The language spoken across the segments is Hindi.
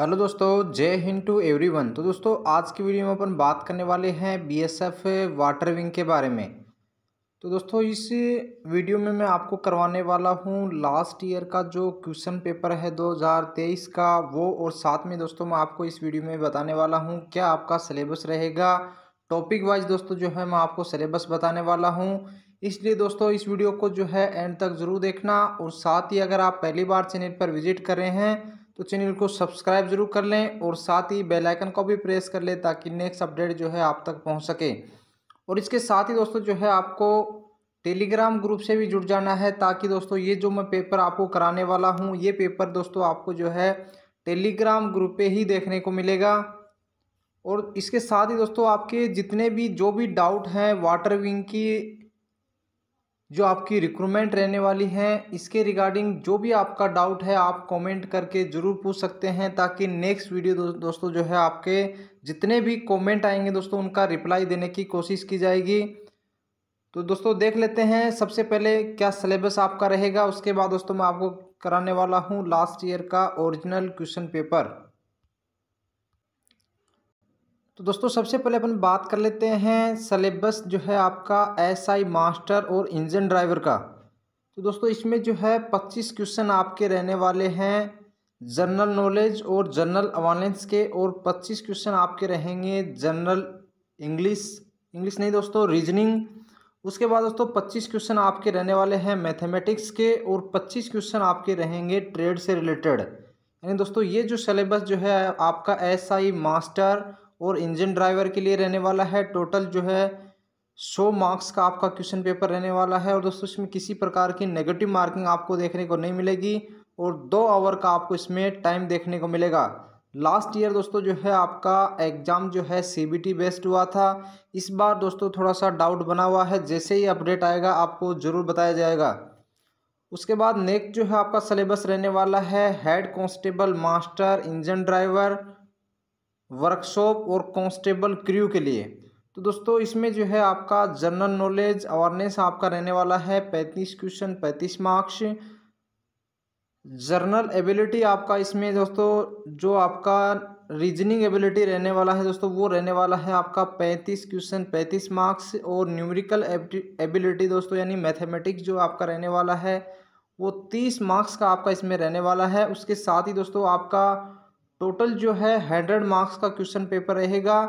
हेलो दोस्तों जय हिंद टू एवरीवन तो दोस्तों आज की वीडियो में अपन बात करने वाले हैं बीएसएफ वाटर विंग के बारे में तो दोस्तों इस वीडियो में मैं आपको करवाने वाला हूं लास्ट ईयर का जो क्वेश्चन पेपर है 2023 का वो और साथ में दोस्तों मैं आपको इस वीडियो में बताने वाला हूं क्या आपका सिलेबस रहेगा टॉपिक वाइज दोस्तों जो है मैं आपको सिलेबस बताने वाला हूँ इसलिए दोस्तों इस वीडियो को जो है एंड तक ज़रूर देखना और साथ ही अगर आप पहली बार चैनल पर विजिट कर रहे हैं तो चैनल को सब्सक्राइब जरूर कर लें और साथ ही बेल आइकन को भी प्रेस कर लें ताकि नेक्स्ट अपडेट जो है आप तक पहुंच सके और इसके साथ ही दोस्तों जो है आपको टेलीग्राम ग्रुप से भी जुड़ जाना है ताकि दोस्तों ये जो मैं पेपर आपको कराने वाला हूँ ये पेपर दोस्तों आपको जो है टेलीग्राम ग्रुप पर ही देखने को मिलेगा और इसके साथ ही दोस्तों आपके जितने भी जो भी डाउट हैं वाटर विंग की जो आपकी रिक्रूटमेंट रहने वाली है इसके रिगार्डिंग जो भी आपका डाउट है आप कमेंट करके ज़रूर पूछ सकते हैं ताकि नेक्स्ट वीडियो दो, दोस्तों जो है आपके जितने भी कमेंट आएंगे दोस्तों उनका रिप्लाई देने की कोशिश की जाएगी तो दोस्तों देख लेते हैं सबसे पहले क्या सिलेबस आपका रहेगा उसके बाद दोस्तों मैं आपको कराने वाला हूँ लास्ट ईयर का ओरिजिनल क्वेश्चन पेपर तो दोस्तों सबसे पहले अपन बात कर लेते हैं सलेबस जो है आपका एसआई मास्टर और इंजन ड्राइवर का तो दोस्तों इसमें जो है पच्चीस क्वेश्चन आपके रहने वाले हैं जनरल नॉलेज और जनरल अवालेंस के और पच्चीस क्वेश्चन आपके रहेंगे जनरल इंग्लिश इंग्लिश नहीं दोस्तों रीजनिंग उसके बाद दोस्तों पच्चीस क्वेश्चन आपके रहने वाले हैं मैथेमेटिक्स के और पच्चीस क्वेश्चन आपके रहेंगे ट्रेड से रिलेटेड यानी दोस्तों ये जो सलेबस जो है आपका एस मास्टर और इंजन ड्राइवर के लिए रहने वाला है टोटल जो है सौ मार्क्स का आपका क्वेश्चन पेपर रहने वाला है और दोस्तों इसमें किसी प्रकार की नेगेटिव मार्किंग आपको देखने को नहीं मिलेगी और दो आवर का आपको इसमें टाइम देखने को मिलेगा लास्ट ईयर दोस्तों जो है आपका एग्ज़ाम जो है सीबीटी बेस्ड हुआ था इस बार दोस्तों थोड़ा सा डाउट बना हुआ है जैसे ही अपडेट आएगा आपको ज़रूर बताया जाएगा उसके बाद नेक्स्ट जो है आपका सिलेबस रहने वाला है head constable master engine driver workshop और कांस्टेबल क्रू के लिए तो दोस्तों इसमें जो है आपका जनरल नॉलेज अवेयरनेस आपका रहने वाला है पैंतीस क्वेश्चन पैंतीस मार्क्स जर्नल एबिलिटी आपका इसमें दोस्तों जो आपका रीजनिंग एबिलिटी रहने वाला है दोस्तों वो रहने वाला है आपका पैंतीस क्वेश्चन पैंतीस मार्क्स और न्यूमेरिकल एबिलिटी दोस्तों यानी मैथमेटिक्स जो आपका रहने वाला है वो तीस मार्क्स का आपका इसमें रहने वाला है उसके साथ ही दोस्तों आपका टोटल जो है हंड्रेड मार्क्स का क्वेश्चन पेपर रहेगा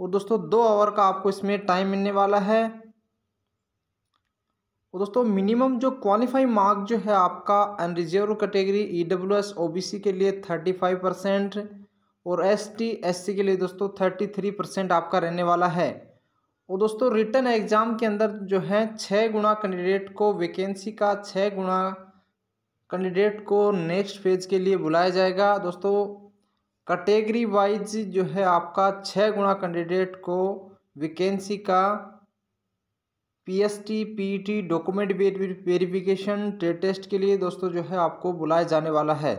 और दोस्तों दो आवर का आपको इसमें टाइम मिलने वाला है और दोस्तों मिनिमम जो क्वालिफाई मार्क जो है आपका unreserved category E W S O B C के लिए थर्टी फाइव परसेंट और एस टी एस सी के लिए दोस्तों थर्टी थ्री परसेंट आपका रहने वाला है और दोस्तों रिटर्न एग्ज़ाम के अंदर जो है छः गुना कैंडिडेट को वैकेंसी का छः गुना कैंडिडेट को नेक्स्ट फेज के लिए बुलाया जाएगा दोस्तों कैटेगरी वाइज जो है आपका छः गुणा कैंडिडेट को वैकेंसी का PST PT document verification trade test के लिए दोस्तों जो है आपको बुलाया जाने वाला है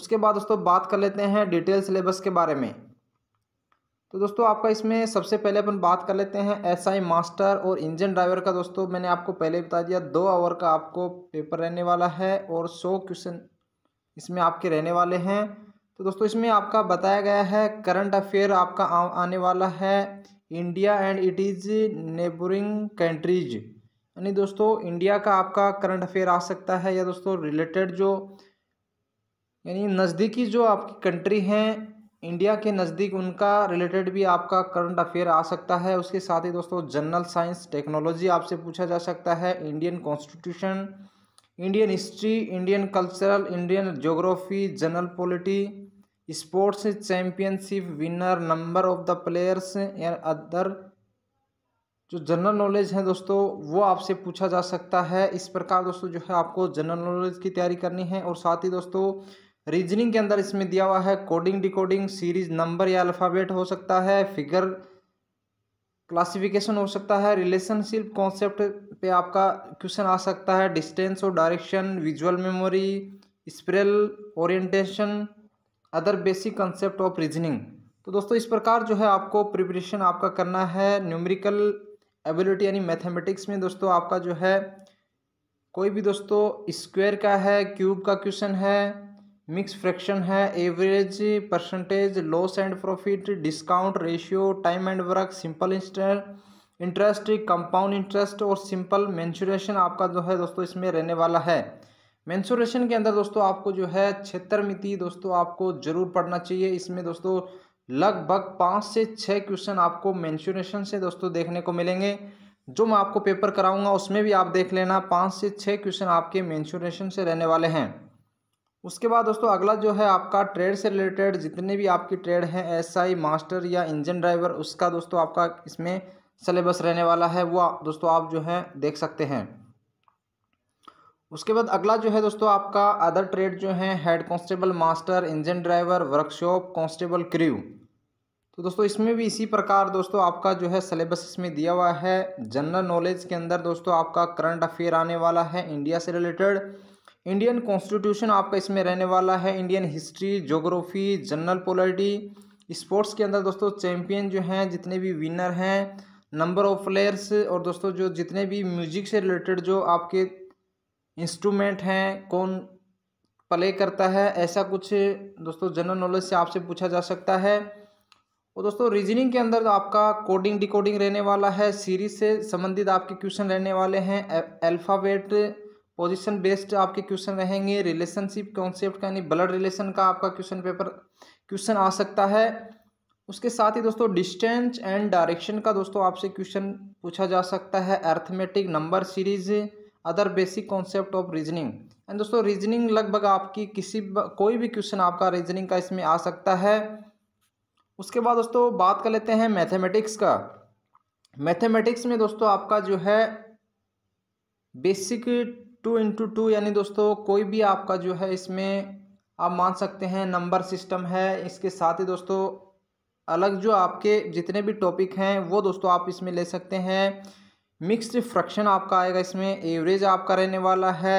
उसके बाद दोस्तों बात कर लेते हैं डिटेल सिलेबस के बारे में तो दोस्तों आपका इसमें सबसे पहले अपन बात कर लेते हैं एसआई मास्टर और इंजन ड्राइवर का दोस्तों मैंने आपको पहले बता दिया दो आवर का आपको पेपर रहने वाला है और सौ क्वेश्चन इसमें आपके रहने वाले हैं तो दोस्तों इसमें आपका बताया गया है करंट अफेयर आपका आ, आने वाला है India and it is neighbouring countries यानी दोस्तों इंडिया का आपका करंट अफेयर आ सकता है या दोस्तों रिलेटेड जो यानी नज़दीकी जो आपकी कंट्री हैं इंडिया के नज़दीक उनका रिलेटेड भी आपका करंट अफेयर आ सकता है उसके साथ ही दोस्तों जनरल साइंस टेक्नोलॉजी आपसे पूछा जा सकता है Indian constitution Indian history Indian cultural Indian geography general polity sports championship winner number of the players या अदर जो जनरल नॉलेज है दोस्तों वो आपसे पूछा जा सकता है इस प्रकार दोस्तों जो है आपको जनरल नॉलेज की तैयारी करनी है और साथ ही दोस्तों रीजनिंग के अंदर इसमें दिया हुआ है कोडिंग डिकोडिंग सीरीज नंबर या अल्फ़ाबेट हो सकता है फिगर क्लासिफिकेशन हो सकता है रिलेशनशिप कॉन्सेप्ट पे आपका क्वेश्चन आ सकता है डिस्टेंस और direction visual memory spatial orientation other basic concept of reasoning तो दोस्तों इस प्रकार जो है आपको प्रिपरेशन आपका करना है न्यूमेरिकल एबिलिटी यानी मैथमेटिक्स में दोस्तों आपका जो है कोई भी दोस्तों स्क्वायर का है क्यूब का क्वेश्चन है मिक्स फ्रैक्शन है average percentage loss and profit discount ratio time and work simple interest compound interest और सिंपल मैंशुरेशन आपका जो है दोस्तों इसमें रहने वाला है मैंसुरेशन के अंदर दोस्तों आपको जो है क्षेत्र मिति दोस्तों आपको जरूर पढ़ना चाहिए इसमें दोस्तों लगभग पाँच से छः क्वेश्चन आपको मैंसुरेशन से दोस्तों देखने को मिलेंगे जो मैं आपको पेपर कराऊंगा उसमें भी आप देख लेना पाँच से छः क्वेश्चन आपके मैंसुरेशन से रहने वाले हैं उसके बाद दोस्तों अगला जो है आपका ट्रेड से रिलेटेड जितने भी आपकी ट्रेड हैं आई मास्टर या इंजन ड्राइवर उसका दोस्तों आपका इसमें सिलेबस रहने वाला है वो दोस्तों आप जो है देख सकते हैं उसके बाद अगला जो है दोस्तों आपका अदर ट्रेड जो है head constable master engine driver workshop constable crew तो दोस्तों इसमें भी इसी प्रकार दोस्तों आपका जो है सिलेबस इसमें दिया हुआ है जनरल नॉलेज के अंदर दोस्तों आपका करंट अफेयर आने वाला है इंडिया से रिलेटेड इंडियन कॉन्स्टिट्यूशन आपका इसमें रहने वाला है Indian history geography general polity sports के अंदर दोस्तों चैम्पियन जो हैं जितने भी विनर हैं नंबर ऑफ प्लेयर्स और दोस्तों जो जितने भी म्यूजिक से रिलेटेड जो आपके इंस्ट्रूमेंट हैं कौन प्ले करता है ऐसा कुछ दोस्तों जनरल नॉलेज से आपसे पूछा जा सकता है और तो दोस्तों रीजनिंग के अंदर आपका कोडिंग डिकोडिंग रहने वाला है सीरीज से संबंधित आपके क्वेश्चन रहने वाले हैं अल्फ़ाबेट पोजीशन बेस्ड आपके क्वेश्चन रहेंगे रिलेशनशिप कॉन्सेप्ट का यानी ब्लड रिलेशन का आपका क्वेश्चन पेपर क्वेश्चन आ सकता है उसके साथ ही दोस्तों डिस्टेंस एंड डायरेक्शन का दोस्तों आपसे क्वेश्चन पूछा जा सकता है arithmetic number series other basic concept of reasoning and दोस्तों रीजनिंग लगभग आपकी किसी कोई भी क्वेश्चन आपका रीजनिंग का इसमें आ सकता है उसके बाद दोस्तों बात कर लेते हैं मैथमेटिक्स का मैथमेटिक्स में दोस्तों आपका जो है बेसिक टू इंटू टू यानी दोस्तों कोई भी आपका जो है इसमें आप मान सकते हैं नंबर सिस्टम है इसके साथ ही दोस्तों अलग जो आपके जितने भी टॉपिक हैं वो दोस्तों आप इसमें ले सकते हैं मिक्स्ड फ्रैक्शन आपका आएगा इसमें एवरेज आपका रहने वाला है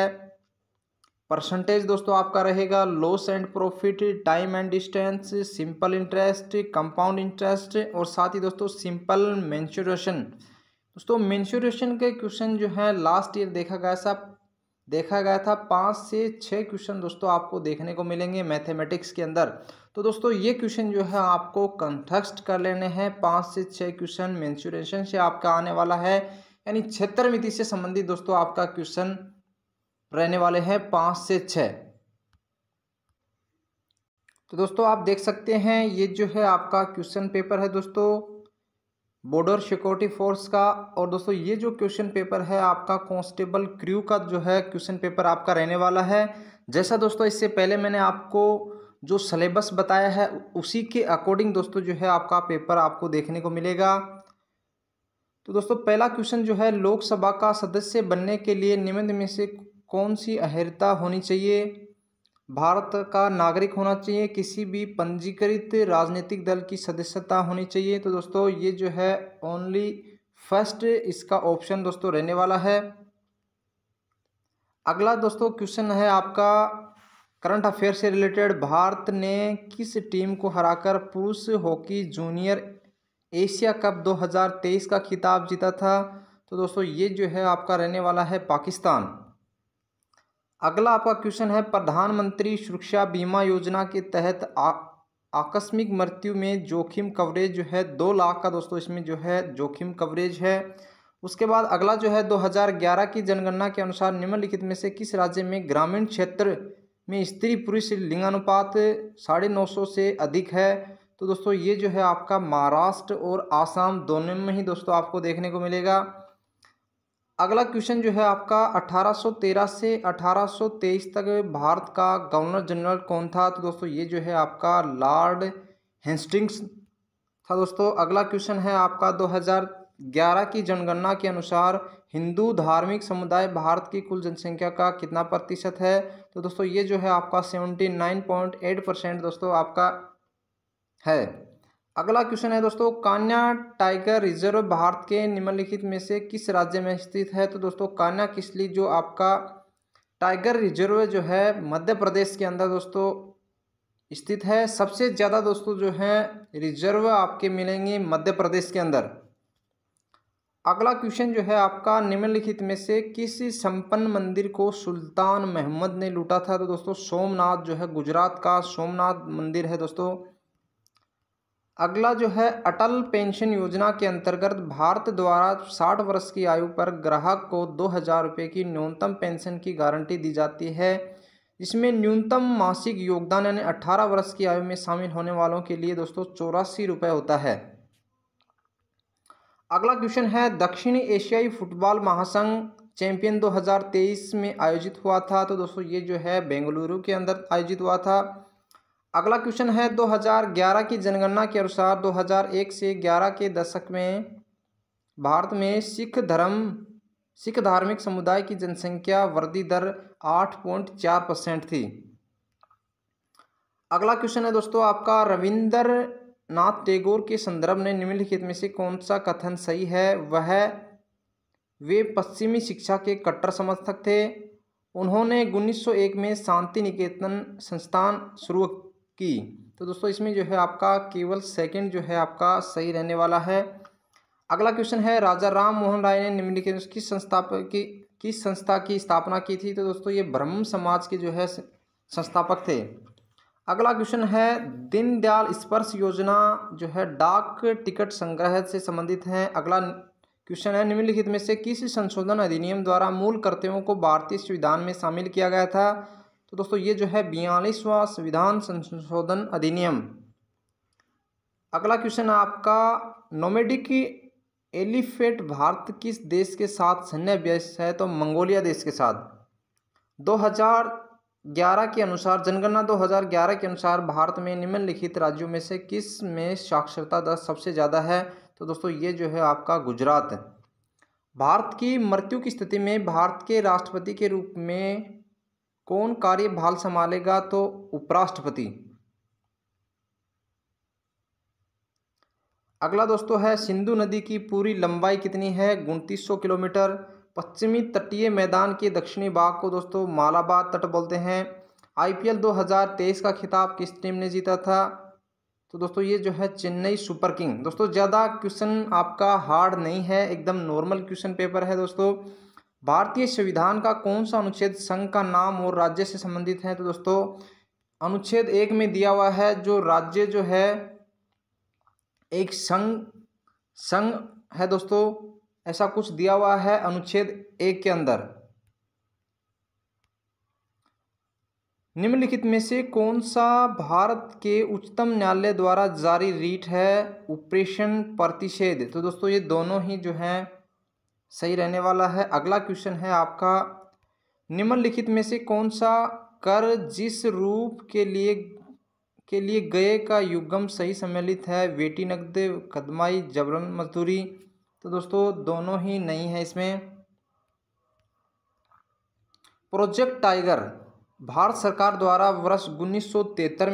परसेंटेज दोस्तों आपका रहेगा loss and profit time and distance simple interest compound interest और साथ ही दोस्तों सिंपल मेंशुरेशन दोस्तों मेंशुरेशन के क्वेश्चन जो है लास्ट ईयर देखा गया था देखा गया था पाँच से छः क्वेश्चन दोस्तों आपको देखने को मिलेंगे मैथमेटिक्स के अंदर तो दोस्तों ये क्वेश्चन जो है आपको कंठस्ट कर लेने हैं पाँच से छः क्वेश्चन मेंशुरेशन से आपका आने वाला है यानी क्षेत्र मिति से संबंधित दोस्तों आपका क्वेश्चन रहने वाले हैं पाँच से छ तो दोस्तों आप देख सकते हैं ये जो है आपका क्वेश्चन पेपर है दोस्तों बॉर्डर सिक्योरिटी फोर्स का और दोस्तों ये जो क्वेश्चन पेपर है आपका कांस्टेबल क्रू का जो है क्वेश्चन पेपर आपका रहने वाला है जैसा दोस्तों इससे पहले मैंने आपको जो सलेबस बताया है उसी के अकॉर्डिंग दोस्तों जो है आपका पेपर आपको देखने को मिलेगा तो दोस्तों पहला क्वेश्चन जो है लोकसभा का सदस्य बनने के लिए निम्न में से कौन सी अहिरता होनी चाहिए भारत का नागरिक होना चाहिए किसी भी पंजीकृत राजनीतिक दल की सदस्यता होनी चाहिए तो दोस्तों ये जो है ओनली फर्स्ट इसका ऑप्शन दोस्तों रहने वाला है अगला दोस्तों क्वेश्चन है आपका करंट अफेयर से रिलेटेड भारत ने किस टीम को हराकर पुरुष हॉकी जूनियर एशिया कप 2023 का खिताब जीता था तो दोस्तों ये जो है आपका रहने वाला है पाकिस्तान अगला आपका क्वेश्चन है प्रधानमंत्री सुरक्षा बीमा योजना के तहत आकस्मिक मृत्यु में जोखिम कवरेज जो है दो लाख का दोस्तों इसमें जो है जोखिम कवरेज है उसके बाद अगला जो है 2011 की जनगणना के अनुसार निम्नलिखित में से किस राज्य में ग्रामीण क्षेत्र में स्त्री पुरुष लिंगानुपात साढ़े नौ सौ से अधिक है तो दोस्तों ये जो है आपका महाराष्ट्र और आसाम दोनों में ही दोस्तों आपको देखने को मिलेगा अगला क्वेश्चन जो है आपका 1813 से 1823 तक भारत का गवर्नर जनरल कौन था तो दोस्तों ये जो है आपका लॉर्ड हेस्टिंग्स था दोस्तों अगला क्वेश्चन है आपका 2011 की जनगणना के अनुसार हिंदू धार्मिक समुदाय भारत की कुल जनसंख्या का कितना प्रतिशत है तो दोस्तों ये जो है आपका एट परसेंट दोस्तों आपका है अगला क्वेश्चन है दोस्तों कान्या टाइगर रिजर्व भारत के निम्नलिखित में से किस राज्य में स्थित है तो दोस्तों कान्या किसली जो आपका टाइगर रिजर्व जो है मध्य प्रदेश के अंदर दोस्तों स्थित है सबसे ज़्यादा दोस्तों जो है रिजर्व आपके मिलेंगे मध्य प्रदेश के अंदर अगला क्वेश्चन जो है आपका निम्नलिखित में से किस संपन्न मंदिर को सुल्तान महमद ने लूटा था तो दोस्तों सोमनाथ जो है गुजरात का सोमनाथ मंदिर है दोस्तों अगला जो है अटल पेंशन योजना के अंतर्गत भारत द्वारा 60 वर्ष की आयु पर ग्राहक को दो हज़ार रुपये की न्यूनतम पेंशन की गारंटी दी जाती है इसमें न्यूनतम मासिक योगदान यानी 18 वर्ष की आयु में शामिल होने वालों के लिए दोस्तों चौरासी रुपये होता है अगला क्वेश्चन है दक्षिण एशियाई फुटबॉल महासंघ चैंपियन 2023 में आयोजित हुआ था तो दोस्तों ये जो है बेंगलुरु के अंदर आयोजित हुआ था अगला क्वेश्चन है 2011 की जनगणना के अनुसार 2001 से 11 के दशक में भारत में सिख धर्म सिख धार्मिक समुदाय की जनसंख्या वृद्धि दर आठ पॉइंट चार परसेंट थी अगला क्वेश्चन है दोस्तों आपका रविंद्र नाथ टैगोर के संदर्भ में निम्नलिखित में से कौन सा कथन सही है वह वे पश्चिमी शिक्षा के कट्टर समर्थक थे उन्होंने 1901 में शांति निकेतन संस्थान शुरू की तो दोस्तों इसमें जो है आपका केवल सेकंड जो है आपका सही रहने वाला है अगला क्वेश्चन है राजा राम मोहन राय ने निम्नलिखित किस संस्थापक की किस संस्था की स्थापना की थी तो दोस्तों ये ब्रह्म समाज के जो है संस्थापक थे अगला क्वेश्चन है दीनदयाल स्पर्श योजना जो है डाक टिकट संग्रह से संबंधित है अगला क्वेश्चन है निम्नलिखित में से किस संशोधन अधिनियम द्वारा मूल कर्तव्यों को भारतीय संविधान में शामिल किया गया था तो दोस्तों ये जो है बयालीसवां संविधान संशोधन अधिनियम अगला क्वेश्चन आपका नोमेडिक एलिफेट भारत किस देश के साथ सैन्य अभ्यास है तो मंगोलिया देश के साथ 2011 के अनुसार जनगणना 2011 के अनुसार भारत में निम्नलिखित राज्यों में से किस में साक्षरता दर सबसे ज़्यादा है तो दोस्तों ये जो है आपका गुजरात भारत की मृत्यु की स्थिति में भारत के राष्ट्रपति के रूप में कौन कार्यभार संभालेगा तो उपराष्ट्रपति अगला दोस्तों है सिंधु नदी की पूरी लंबाई कितनी है उनतीस किलोमीटर पश्चिमी तटीय मैदान के दक्षिणी भाग को दोस्तों मालाबार तट बोलते हैं आईपीएल 2023 का खिताब किस टीम ने जीता था तो दोस्तों ये जो है चेन्नई सुपर किंग दोस्तों ज़्यादा क्वेश्चन आपका हार्ड नहीं है एकदम नॉर्मल क्वेश्चन पेपर है दोस्तों भारतीय संविधान का कौन सा अनुच्छेद संघ का नाम और राज्य से संबंधित है तो दोस्तों अनुच्छेद एक में दिया हुआ है जो राज्य जो है एक संघ संघ है दोस्तों ऐसा कुछ दिया हुआ है अनुच्छेद एक के अंदर निम्नलिखित में से कौन सा भारत के उच्चतम न्यायालय द्वारा जारी रीट है ऑपरेशन प्रतिषेध तो दोस्तों ये दोनों ही जो हैं सही रहने वाला है अगला क्वेश्चन है आपका निम्नलिखित में से कौन सा कर जिस रूप के लिए के लिए गए का युगम सही सम्मिलित है वेटी नकद कदमाई जबरन मजदूरी तो दोस्तों दोनों ही नहीं है इसमें प्रोजेक्ट टाइगर भारत सरकार द्वारा वर्ष उन्नीस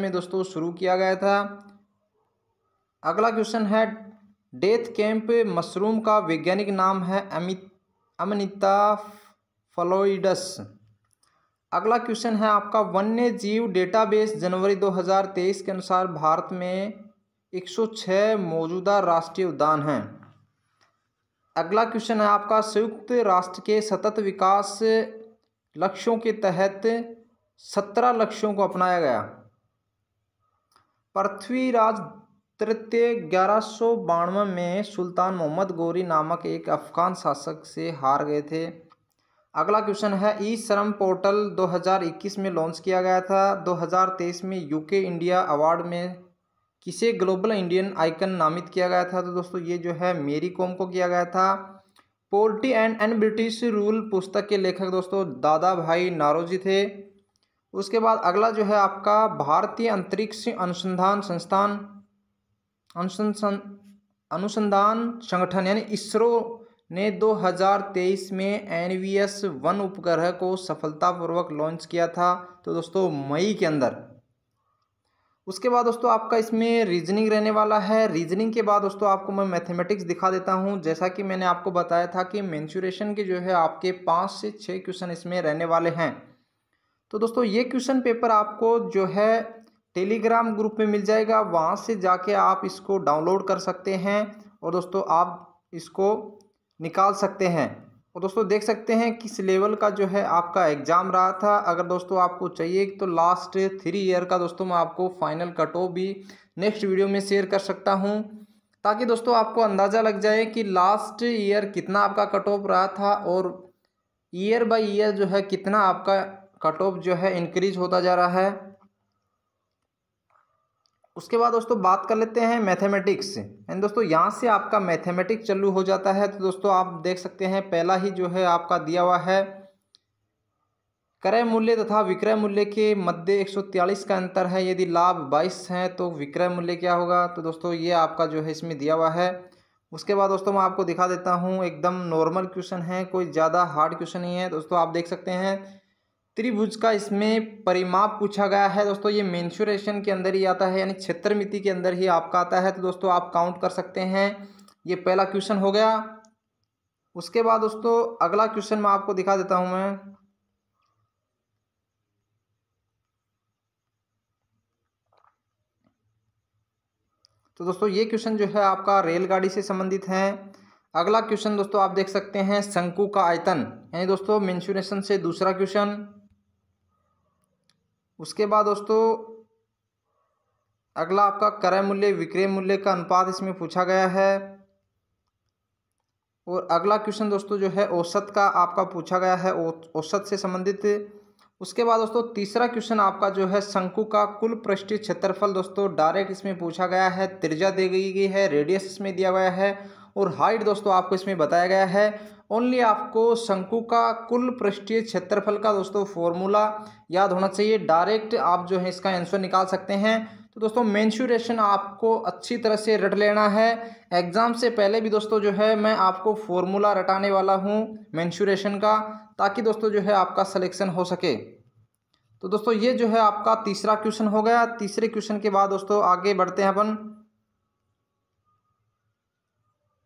में दोस्तों शुरू किया गया था अगला क्वेश्चन है डेथ कैंप मशरूम का वैज्ञानिक नाम है अमित अमनिता फ्लोइडस अगला क्वेश्चन है आपका वन्य जीव डेटाबेस जनवरी 2023 के अनुसार भारत में 106 मौजूदा राष्ट्रीय उद्यान हैं अगला क्वेश्चन है आपका संयुक्त राष्ट्र के सतत विकास लक्ष्यों के तहत सत्रह लक्ष्यों को अपनाया गया पृथ्वीराज तृतीय ग्यारह सौ बानवे में सुल्तान मोहम्मद गोरी नामक एक अफ़गान शासक से हार गए थे अगला क्वेश्चन है ई श्रम पोर्टल 2021 में लॉन्च किया गया था 2023 में यूके इंडिया अवार्ड में किसे ग्लोबल इंडियन आइकन नामित किया गया था तो दोस्तों ये जो है मेरी कॉम को किया गया था poverty and and British rule पुस्तक के लेखक दोस्तों दादा भाई नारोजी थे उसके बाद अगला जो है आपका भारतीय अंतरिक्ष अनुसंधान संस्थान अनुसंधान अनुसंधान संगठन यानी इसरो ने 2023 में एन वी एस वन उपग्रह को सफलतापूर्वक लॉन्च किया था तो दोस्तों मई के अंदर उसके बाद दोस्तों आपका इसमें रीजनिंग रहने वाला है रीजनिंग के बाद दोस्तों आपको मैं मैथमेटिक्स दिखा देता हूं जैसा कि मैंने आपको बताया था कि मैंसूरेशन के जो है आपके पाँच से छः क्वेश्चन इसमें रहने वाले हैं तो दोस्तों ये क्वेश्चन पेपर आपको जो है टेलीग्राम ग्रुप में मिल जाएगा वहाँ से जाके आप इसको डाउनलोड कर सकते हैं और दोस्तों आप इसको निकाल सकते हैं और दोस्तों देख सकते हैं किस लेवल का जो है आपका एग्ज़ाम रहा था अगर दोस्तों आपको चाहिए तो लास्ट थ्री ईयर का दोस्तों मैं आपको फाइनल कट ऑफ भी नेक्स्ट वीडियो में शेयर कर सकता हूँ ताकि दोस्तों आपको अंदाज़ा लग जाए कि लास्ट ईयर कितना आपका कट ऑफ रहा था और ईयर बाई ईयर जो है कितना आपका कट ऑफ जो है इंक्रीज होता जा रहा है उसके बाद दोस्तों बात कर लेते हैं मैथमेटिक्स यानी दोस्तों यहाँ से आपका मैथमेटिक्स चालू हो जाता है तो दोस्तों आप देख सकते हैं पहला ही जो है आपका दिया हुआ है क्रय मूल्य तथा विक्रय मूल्य के मध्य 143 का अंतर है यदि लाभ 22 है तो विक्रय मूल्य क्या होगा तो दोस्तों ये आपका जो है इसमें दिया हुआ है उसके बाद दोस्तों मैं आपको दिखा देता हूँ एकदम नॉर्मल क्वेश्चन है कोई ज़्यादा हार्ड क्वेश्चन नहीं है दोस्तों आप देख सकते हैं त्रिभुज का इसमें परिमाप पूछा गया है दोस्तों ये मेन्शुरेशन के अंदर ही आता है यानी क्षेत्र मिति के अंदर ही आपका आता है तो दोस्तों आप काउंट कर सकते हैं ये पहला क्वेश्चन हो गया उसके बाद दोस्तों अगला क्वेश्चन मैं आपको दिखा देता हूं मैं तो दोस्तों ये क्वेश्चन जो है आपका रेलगाड़ी से संबंधित है अगला क्वेश्चन दोस्तों आप देख सकते हैं शंकु का आयतन यानी दोस्तों मेंशुरेशन से दूसरा क्वेश्चन उसके बाद दोस्तों अगला आपका क्रय मूल्य विक्रय मूल्य का अनुपात इसमें पूछा गया है और अगला क्वेश्चन दोस्तों जो है औसत का आपका पूछा गया है औसत से संबंधित उसके बाद दोस्तों तीसरा क्वेश्चन आपका जो है शंकु का कुल पृष्ठीय क्षेत्रफल दोस्तों डायरेक्ट इसमें पूछा गया है त्रिज्या दी गई है रेडियस इसमें दिया गया है और हाइट दोस्तों आपको इसमें बताया गया है ओनली आपको शंकु का कुल पृष्ठीय क्षेत्रफल का दोस्तों फॉर्मूला याद होना चाहिए डायरेक्ट आप जो है इसका आंसर निकाल सकते हैं तो दोस्तों मेंशुरेशन आपको अच्छी तरह से रट लेना है एग्ज़ाम से पहले भी दोस्तों जो है मैं आपको फॉर्मूला रटाने वाला हूँ मेंशुरेशन का ताकि दोस्तों जो है आपका सलेक्शन हो सके तो दोस्तों ये जो है आपका तीसरा क्वेश्चन हो गया तीसरे क्वेश्चन के बाद दोस्तों आगे बढ़ते हैं अपन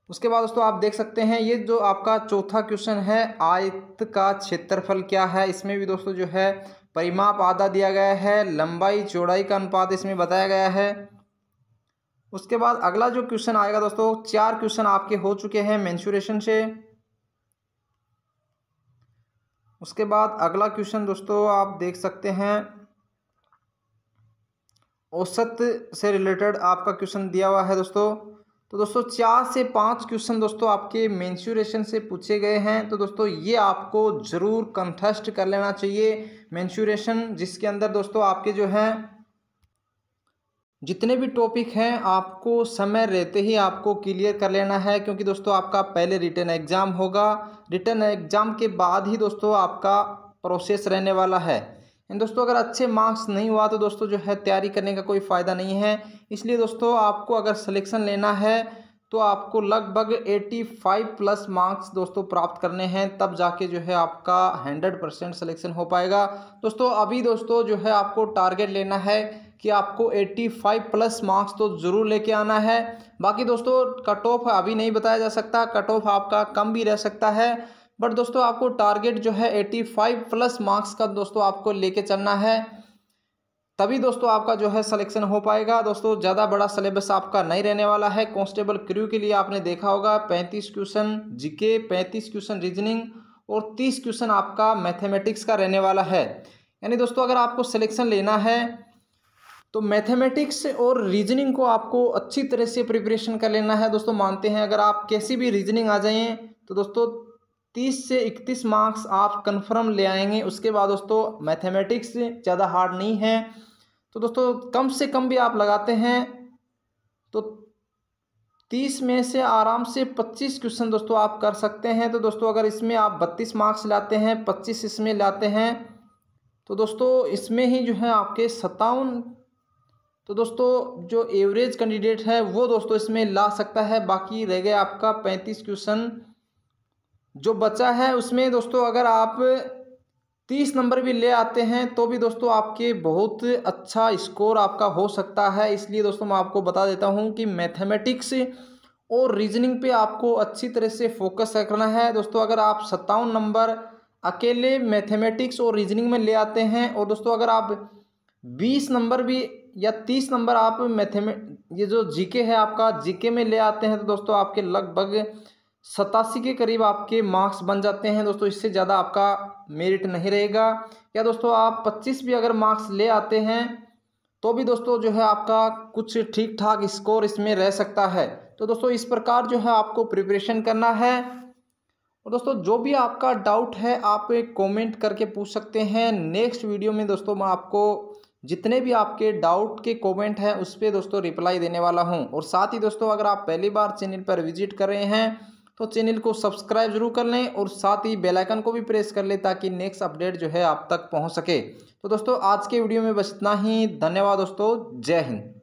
उसके बाद दोस्तों आप देख सकते हैं ये जो आपका चौथा क्वेश्चन है आयत का क्षेत्रफल क्या है इसमें भी दोस्तों जो है परिमाप आधा दिया गया है लंबाई चौड़ाई का अनुपात इसमें बताया गया है उसके बाद अगला जो क्वेश्चन आएगा दोस्तों चार क्वेश्चन आपके हो चुके हैं मैंसूरेशन से उसके बाद अगला क्वेश्चन दोस्तों आप देख सकते हैं औसत से रिलेटेड आपका क्वेश्चन दिया हुआ है दोस्तों तो दोस्तों चार से पाँच क्वेश्चन दोस्तों आपके मेंस्यूरेशन से पूछे गए हैं तो दोस्तों ये आपको ज़रूर कंथस्ट कर लेना चाहिए मेंस्यूरेशन जिसके अंदर दोस्तों आपके जो हैं जितने भी टॉपिक हैं आपको समय रहते ही आपको क्लियर कर लेना है क्योंकि दोस्तों आपका पहले रिटर्न एग्ज़ाम होगा रिटर्न एग्ज़ाम के बाद ही दोस्तों आपका प्रोसेस रहने वाला है दोस्तों अगर अच्छे मार्क्स नहीं हुआ तो दोस्तों जो है तैयारी करने का कोई फ़ायदा नहीं है इसलिए दोस्तों आपको अगर सिलेक्शन लेना है तो आपको लगभग 85 प्लस मार्क्स दोस्तों प्राप्त करने हैं तब जाके जो है आपका 100 परसेंट सलेक्शन हो पाएगा दोस्तों अभी दोस्तों जो है आपको टारगेट लेना है कि आपको 85 प्लस मार्क्स तो ज़रूर लेके आना है बाकी दोस्तों कट ऑफ अभी नहीं बताया जा सकता कट ऑफ आपका कम भी रह सकता है बट दोस्तों आपको टारगेट जो है एट्टी फाइव प्लस मार्क्स का दोस्तों आपको लेके चलना है तभी दोस्तों आपका जो है सिलेक्शन हो पाएगा दोस्तों ज़्यादा बड़ा सिलेबस आपका नहीं रहने वाला है कॉन्स्टेबल क्रू के लिए आपने देखा होगा पैंतीस क्वेश्चन जीके पैंतीस क्वेश्चन रीजनिंग और तीस क्वेश्चन आपका मैथमेटिक्स का रहने वाला है यानी दोस्तों अगर आपको सिलेक्शन लेना है तो मैथमेटिक्स और रीजनिंग को आपको अच्छी तरह से प्रिपरेशन कर लेना है दोस्तों मानते हैं अगर आप कैसी भी रीजनिंग आ जाएँ तो दोस्तों तीस से इकतीस मार्क्स आप कन्फर्म ले आएंगे उसके बाद दोस्तों मैथमेटिक्स ज़्यादा हार्ड नहीं है तो दोस्तों कम से कम भी आप लगाते हैं तो तीस में से आराम से पच्चीस क्वेश्चन दोस्तों आप कर सकते हैं तो दोस्तों अगर इसमें आप बत्तीस मार्क्स लाते हैं पच्चीस इसमें लाते हैं तो दोस्तों इसमें ही जो है आपके सत्तावन तो दोस्तों जो एवरेज कैंडिडेट है वो दोस्तों इसमें ला सकता है बाकी रह गए आपका पैंतीस क्वेश्चन जो बचा है उसमें दोस्तों अगर आप तीस नंबर भी ले आते हैं तो भी दोस्तों आपके बहुत अच्छा स्कोर आपका हो सकता है इसलिए दोस्तों मैं आपको बता देता हूँ कि मैथमेटिक्स और रीजनिंग पे आपको अच्छी तरह से फोकस करना है दोस्तों अगर आप सत्तावन नंबर अकेले मैथमेटिक्स और रीजनिंग में ले आते हैं और दोस्तों अगर आप बीस नंबर भी या तीस नंबर आप मैथमे ये जो जीके है आपका जीके में ले आते हैं तो दोस्तों आपके लगभग सतासी के करीब आपके मार्क्स बन जाते हैं दोस्तों इससे ज़्यादा आपका मेरिट नहीं रहेगा या दोस्तों आप 25 भी अगर मार्क्स ले आते हैं तो भी दोस्तों जो है आपका कुछ ठीक ठाक स्कोर इसमें रह सकता है तो दोस्तों इस प्रकार जो है आपको प्रिपरेशन करना है और दोस्तों जो भी आपका डाउट है आप एक कमेंट करके पूछ सकते हैं नेक्स्ट वीडियो में दोस्तों मैं आपको जितने भी आपके डाउट के कमेंट हैं उस पर दोस्तों रिप्लाई देने वाला हूँ और साथ ही दोस्तों अगर आप पहली बार चैनल पर विजिट कर रहे हैं तो चैनल को सब्सक्राइब जरूर कर लें और साथ ही बेल आइकन को भी प्रेस कर लें ताकि नेक्स्ट अपडेट जो है आप तक पहुंच सके तो दोस्तों आज के वीडियो में बस इतना ही धन्यवाद दोस्तों जय हिंद